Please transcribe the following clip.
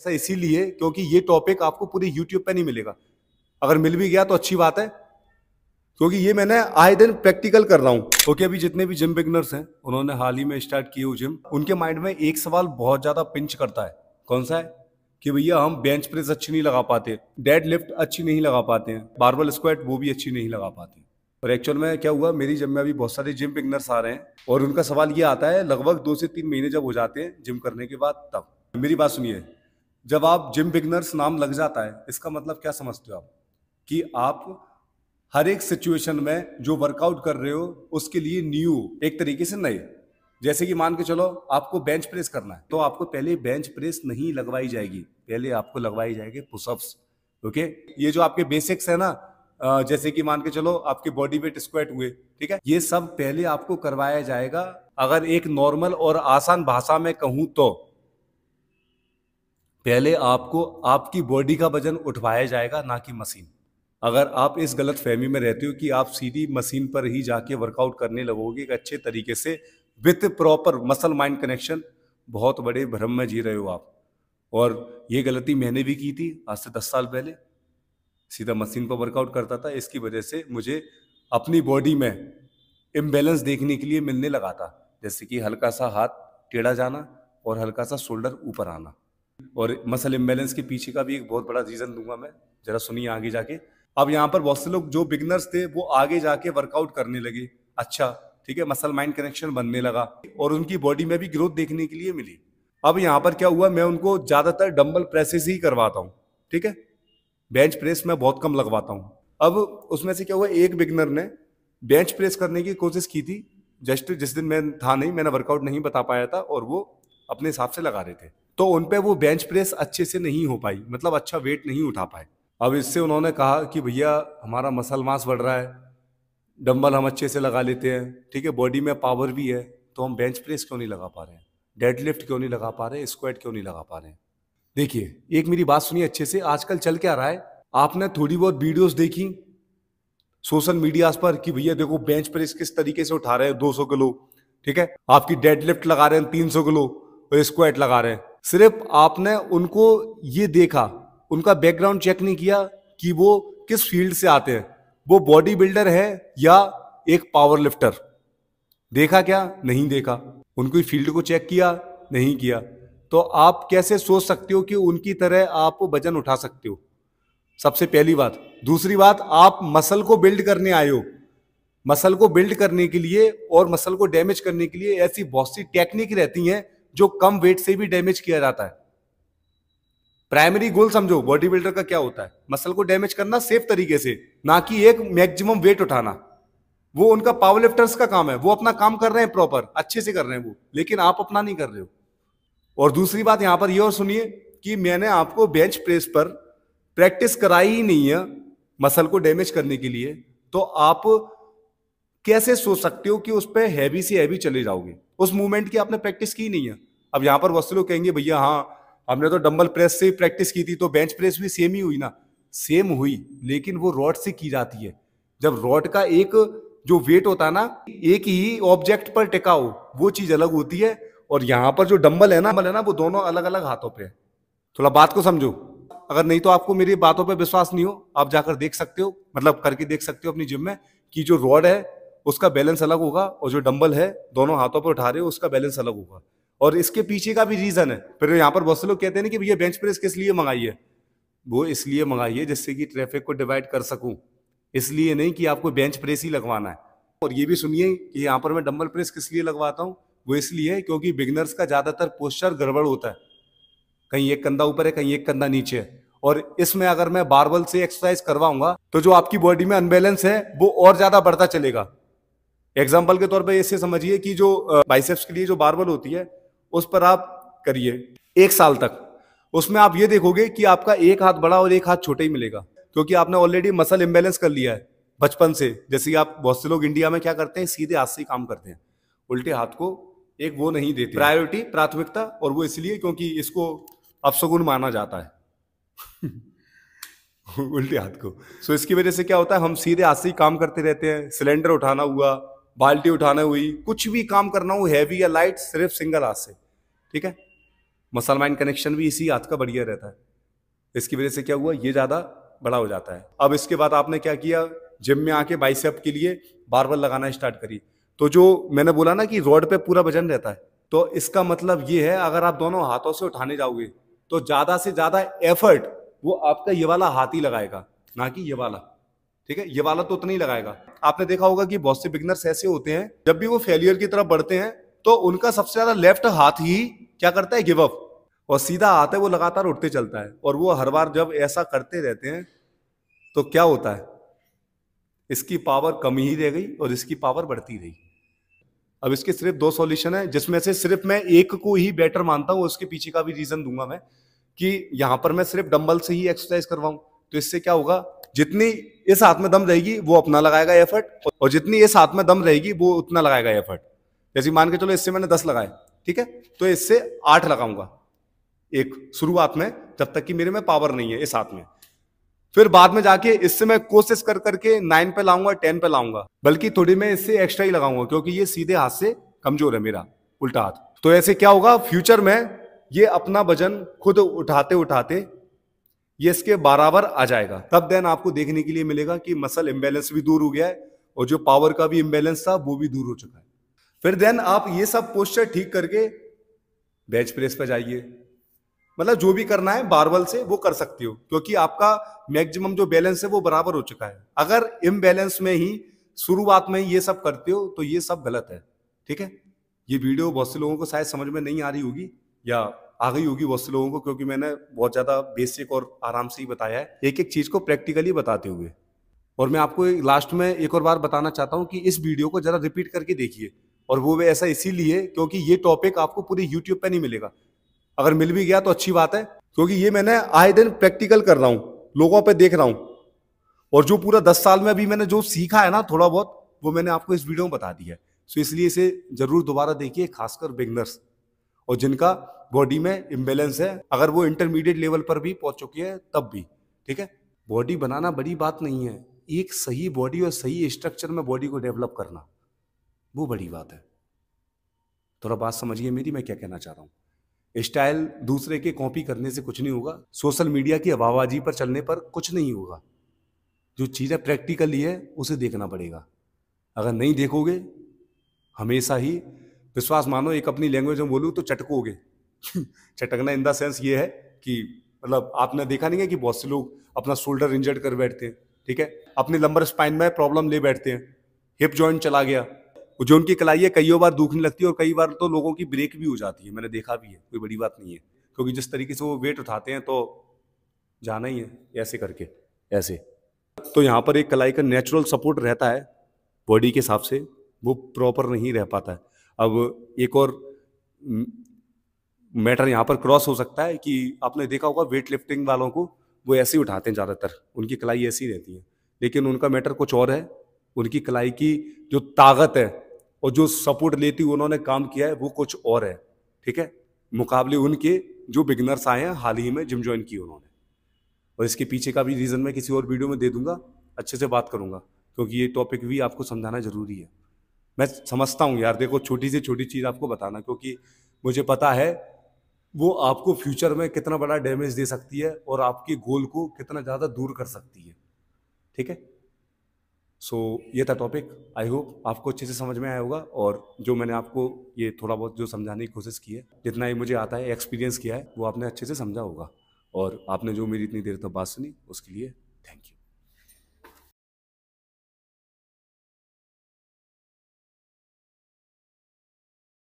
ऐसा इसीलिए क्योंकि ये टॉपिक आपको पूरे यूट्यूब पे नहीं मिलेगा अगर मिल भी गया तो अच्छी बात है क्योंकि ये मैंने आए दिन प्रैक्टिकल कर रहा हूँ क्योंकि अभी जितने भी जिम बिगनर्स हैं उन्होंने हाल ही में स्टार्ट किए हुए जिम उनके माइंड में एक सवाल बहुत ज़्यादा पिंच करता है कौन सा है कि भैया हम बेंच प्रेस अच्छी नहीं लगा पाते डेड लिफ्ट अच्छी नहीं लगा पाते हैं बारबल स्क्वाट वो भी अच्छी नहीं लगा पाते और एक्चुअल में क्या हुआ मेरी जिम में अभी बहुत सारे जिम बिगनर्स आ रहे हैं और उनका सवाल ये आता है लगभग दो से तीन महीने जब हो जाते हैं जिम करने के बाद तब मेरी बात सुनिए जब आप जिम बिगनर्स नाम लग जाता है इसका मतलब क्या समझते हो आप कि आप हर एक सिचुएशन में जो वर्कआउट कर रहे हो उसके लिए न्यू एक तरीके से नए जैसे कि मान के चलो आपको बेंच प्रेस करना है तो आपको पहले बेंच प्रेस नहीं लगवाई जाएगी पहले आपको लगवाई जाएगी पुशअप्स ओके ये जो आपके बेसिक्स है ना जैसे कि मान के चलो आपके बॉडी वेट स्क्वेट हुए ठीक है ये सब पहले आपको करवाया जाएगा अगर एक नॉर्मल और आसान भाषा में कहूँ तो पहले आपको आपकी बॉडी का वजन उठवाया जाएगा ना कि मशीन अगर आप इस गलत फहमी में रहते हो कि आप सीधी मशीन पर ही जाके वर्कआउट करने लगोगे एक अच्छे तरीके से with proper muscle mind connection बहुत बड़े भ्रम में जी रहे हो आप और ये गलती मैंने भी की थी आज से दस साल पहले सीधा मशीन पर वर्कआउट करता था इसकी वजह से मुझे अपनी बॉडी में इम्बेलेंस देखने के लिए मिलने लगा था जैसे कि हल्का सा हाथ टेढ़ा जाना और हल्का सा शोल्डर ऊपर आना और मसल इम्बेलेंस के पीछे का भी एक बहुत बड़ा रीज़न दूंगा मैं ज़रा सुनिए आगे जाके अब यहाँ पर बहुत से लोग जो बिगनर्स थे वो आगे जाके वर्कआउट करने लगे अच्छा ठीक है मसल माइंड कनेक्शन बनने लगा और उनकी बॉडी में भी ग्रोथ देखने के लिए मिली अब यहाँ पर क्या हुआ मैं उनको ज़्यादातर डम्बल प्रेसेस ही करवाता हूँ ठीक है बेंच प्रेस मैं बहुत कम लगवाता हूँ अब उसमें से क्या हुआ एक बिगनर ने बेंच प्रेस करने की कोशिश की थी जस्ट जिस दिन मैं था नहीं मैंने वर्कआउट नहीं बता पाया था और वो अपने हिसाब से लगा रहे थे तो उन पे वो बेंच प्रेस अच्छे से नहीं हो पाई मतलब अच्छा वेट नहीं उठा पाए अब इससे उन्होंने कहा कि भैया हमारा मसल मास बढ़ रहा है डंबल हम अच्छे से लगा लेते हैं ठीक है बॉडी में पावर भी है तो हम बेंच प्रेस क्यों नहीं लगा पा रहे हैं डेडलिफ्ट क्यों नहीं लगा पा रहे हैं स्क्वाड क्यों नहीं लगा पा रहे हैं देखिए एक मेरी बात सुनिए अच्छे से आजकल चल क्या रहा है आपने थोड़ी बहुत वीडियोस देखी सोशल मीडिया पर कि भैया देखो बेंच प्रेस किस तरीके से उठा रहे हैं 200 किलो ठीक है आपकी डेडलिफ्ट लगा रहे हैं 300 किलो और स्क्वाट लगा रहे हैं सिर्फ आपने उनको ये देखा उनका बैकग्राउंड चेक नहीं किया कि वो किस फील्ड से आते हैं वो बॉडी बिल्डर है या एक पावर लिफ्टर देखा क्या नहीं देखा उनकी फील्ड को चेक किया नहीं किया तो आप कैसे सोच सकते हो कि उनकी तरह आप वजन उठा सकते हो सबसे पहली बात दूसरी बात आप मसल को बिल्ड करने आए हो मसल को बिल्ड करने के लिए और मसल को डैमेज करने के लिए ऐसी बहुत सी टेक्निक रहती हैं जो कम वेट से भी डैमेज किया जाता है प्राइमरी गोल समझो बॉडी बिल्डर का क्या होता है मसल को डैमेज करना सेफ तरीके से ना कि एक मैक्सिमम वेट उठाना वो उनका पावर लिफ्टर्स का काम है वो अपना काम कर रहे हैं प्रॉपर अच्छे से कर रहे हैं वो लेकिन आप अपना नहीं कर रहे हो और दूसरी बात यहां पर ये और सुनिए कि मैंने आपको बेंच प्रेस पर प्रैक्टिस कराई ही नहीं है मसल को डैमेज करने के लिए तो आप कैसे सोच सकते हो कि उस पर हैवी से हैवी चले जाओगे उस मूवमेंट की आपने प्रैक्टिस की नहीं है अब यहाँ पर वस्तु लोग कहेंगे भैया हाँ हमने तो डम्बल प्रेस से प्रैक्टिस की थी तो बेंच प्रेस भी सेम ही हुई ना सेम हुई लेकिन वो रॉड से की जाती है जब रॉड का एक जो वेट होता है ना एक ही ऑब्जेक्ट पर टिका हो वो चीज अलग होती है और यहाँ पर जो डम्बल है ना डम्बल है ना वो दोनों अलग अलग हाथों पे है थोड़ा बात को समझो अगर नहीं तो आपको मेरी बातों पर विश्वास नहीं हो आप जाकर देख सकते हो मतलब करके देख सकते हो अपनी जिम में कि जो रॉड है उसका बैलेंस अलग होगा और जो डंबल है दोनों हाथों पर उठा रहे हो उसका बैलेंस अलग होगा और इसके पीछे का भी रीज़न है फिर यहाँ पर बहुत से लोग कहते हैं कि भैया बेंच प्रेस किस लिए मंगाई है वो इसलिए मंगाई है जिससे कि ट्रैफिक को डिवाइड कर सकूं इसलिए नहीं कि आपको बेंच प्रेस ही लगवाना है और ये भी सुनिए कि यहाँ पर मैं डम्बल प्रेस किस लिए लगवाता हूँ वो इसलिए क्योंकि बिगनर्स का ज़्यादातर पोस्चर गड़बड़ होता है कहीं एक कंधा ऊपर है कहीं एक कंधा नीचे है और इसमें अगर मैं बारबल से एक्सरसाइज करवाऊंगा तो जो आपकी बॉडी में अनबैलेंस है वो और ज़्यादा बढ़ता चलेगा एग्जाम्पल के तौर पर इसे समझिए कि जो बाइसेप्स के लिए जो बारबल होती है उस पर आप करिए एक साल तक उसमें आप ये देखोगे कि आपका एक हाथ बड़ा और एक हाथ छोटा ही मिलेगा क्योंकि आपने ऑलरेडी मसल इम्बेलेंस कर लिया है बचपन से जैसे कि आप बहुत से लोग इंडिया में क्या करते हैं सीधे हाथ से काम करते हैं उल्टे हाथ को एक वो नहीं देते प्रायोरिटी प्राथमिकता और वो इसलिए क्योंकि इसको अपसगुन माना जाता है उल्टे हाथ को सो so, इसकी वजह से क्या होता है हम सीधे हाथ से ही काम करते रहते हैं सिलेंडर उठाना हुआ बाल्टी उठाना हुई कुछ भी काम करना हो हैवी या लाइट सिर्फ सिंगल हाथ से ठीक है मसल माइंड कनेक्शन भी इसी हाथ का बढ़िया रहता है इसकी वजह से क्या हुआ ये ज़्यादा बड़ा हो जाता है अब इसके बाद आपने क्या किया जिम में आके बाइसेप के लिए बार बार लगाना स्टार्ट करी तो जो मैंने बोला ना कि रोड पे पूरा वजन रहता है तो इसका मतलब ये है अगर आप दोनों हाथों से उठाने जाओगे तो ज़्यादा से ज़्यादा एफर्ट वो आपका ये वाला हाथ ही लगाएगा ना कि ये वाला ठीक है ये वाला तो उतना ही लगाएगा आपने देखा होगा कि बहुत से बिगनर्स ऐसे होते हैं जब भी वो फेलियर की तरफ बढ़ते हैं तो उनका सबसे ज्यादा लेफ्ट हाथ ही क्या करता है गिव अप और सीधा हाथ है वो लगातार उठते चलता है और वो हर बार जब ऐसा करते रहते हैं तो क्या होता है इसकी पावर कम ही रह गई और इसकी पावर बढ़ती रही अब इसके सिर्फ दो सॉल्यूशन है जिसमें से सिर्फ मैं एक को ही बेटर मानता हूँ उसके पीछे का भी रीजन दूंगा मैं कि यहां पर मैं सिर्फ डंबल से ही एक्सरसाइज करवाऊं तो इससे क्या होगा जितनी इस हाथ में दम रहेगी वो अपना लगाएगा एफर्ट और जितनी इस हाथ में दम रहेगी वो उतना लगाएगा एफर्ट जैसे मान के चलो इससे मैंने दस लगाए ठीक है तो इससे आठ लगाऊंगा एक शुरुआत में जब तक कि मेरे में पावर नहीं है इस हाथ में फिर बाद में जाके इससे मैं कोशिश कर करके नाइन पे लाऊंगा टेन पे लाऊंगा बल्कि थोड़ी मैं इससे एक्स्ट्रा ही लगाऊंगा क्योंकि ये सीधे हाथ से कमजोर है मेरा उल्टा हाथ तो ऐसे क्या होगा फ्यूचर में ये अपना वजन खुद उठाते उठाते ये इसके बराबर आ जाएगा तब देन आपको देखने के लिए मिलेगा कि मसल इम्बेलेंस भी दूर हो गया है और जो पावर का भी इम्बेलेंस था वो भी दूर हो चुका है फिर देन आप ये सब पोस्चर ठीक करके बेंच प्रेस पर जाइए मतलब जो भी करना है बारबल से वो कर सकते हो क्योंकि आपका मैक्सिमम जो बैलेंस है वो बराबर हो चुका है अगर इम्बेलेंस में ही शुरुआत में ये सब करते हो तो ये सब गलत है ठीक है ये वीडियो बहुत से लोगों को शायद समझ में नहीं आ रही होगी या आ गई होगी बहुत से लोगों को क्योंकि मैंने बहुत ज़्यादा बेसिक और आराम से ही बताया है एक एक चीज़ को प्रैक्टिकली बताते हुए और मैं आपको लास्ट में एक और बार बताना चाहता हूँ कि इस वीडियो को ज़रा रिपीट करके देखिए और वो ऐसा इसीलिए क्योंकि ये टॉपिक आपको पूरे यूट्यूब पर नहीं मिलेगा अगर मिल भी गया तो अच्छी बात है क्योंकि ये मैंने आए दिन प्रैक्टिकल कर रहा हूँ लोगों पर देख रहा हूँ और जो पूरा दस साल में अभी मैंने जो सीखा है ना थोड़ा बहुत वो मैंने आपको इस वीडियो में बता दिया है सो तो इसलिए इसे जरूर दोबारा देखिए खासकर बिगनर्स और जिनका बॉडी में इम्बेलेंस है अगर वो इंटरमीडिएट लेवल पर भी पहुंच चुकी है तब भी ठीक है बॉडी बनाना बड़ी बात नहीं है एक सही बॉडी और सही स्ट्रक्चर में बॉडी को डेवलप करना वो बड़ी बात है थोड़ा बात समझिए मेरी मैं क्या कहना चाह रहा हूँ स्टाइल दूसरे के कॉपी करने से कुछ नहीं होगा सोशल मीडिया की हवाबाजी पर चलने पर कुछ नहीं होगा जो चीज़ें प्रैक्टिकली है उसे देखना पड़ेगा अगर नहीं देखोगे हमेशा ही विश्वास मानो एक अपनी लैंग्वेज में बोलूँ तो चटकोगे चटकना इन द सेंस ये है कि मतलब आपने देखा नहीं है कि बहुत से लोग अपना शोल्डर इंजर्ड कर बैठते हैं ठीक है अपने लंबर स्पाइन में प्रॉब्लम ले बैठते हैं हिप जॉइंट चला गया जो उनकी कलाई है कई बार दुखने लगती है और कई बार तो लोगों की ब्रेक भी हो जाती है मैंने देखा भी है कोई बड़ी बात नहीं है क्योंकि जिस तरीके से वो वेट उठाते हैं तो जाना ही है ऐसे करके ऐसे तो यहाँ पर एक कलाई का नेचुरल सपोर्ट रहता है बॉडी के हिसाब से वो प्रॉपर नहीं रह पाता है अब एक और हम्म, मैटर यहाँ पर क्रॉस हो सकता है कि आपने देखा होगा वेट लिफ्टिंग वालों को वो ऐसे ही उठाते हैं ज़्यादातर उनकी कलाई ऐसी रहती है लेकिन उनका मैटर कुछ और है उनकी कलाई की जो ताकत है और जो सपोर्ट लेती हुई उन्होंने काम किया है वो कुछ और है ठीक है मुकाबले उनके जो बिगनर्स आए हैं हाल ही में जिम ज्वाइन की उन्होंने और इसके पीछे का भी रीज़न मैं किसी और वीडियो में दे दूंगा अच्छे से बात करूंगा क्योंकि ये टॉपिक भी आपको समझाना ज़रूरी है मैं समझता हूँ यार देखो छोटी से छोटी चीज़ आपको बताना क्योंकि मुझे पता है वो आपको फ्यूचर में कितना बड़ा डैमेज दे सकती है और आपके गोल को कितना ज़्यादा दूर कर सकती है ठीक है सो so, ये था टॉपिक आई होप आपको अच्छे से समझ में आया होगा और जो मैंने आपको ये थोड़ा बहुत जो समझाने की कोशिश की है जितना ही मुझे आता है एक्सपीरियंस किया है वो आपने अच्छे से समझा होगा और आपने जो मेरी इतनी देर तक बात सुनी उसके लिए थैंक यू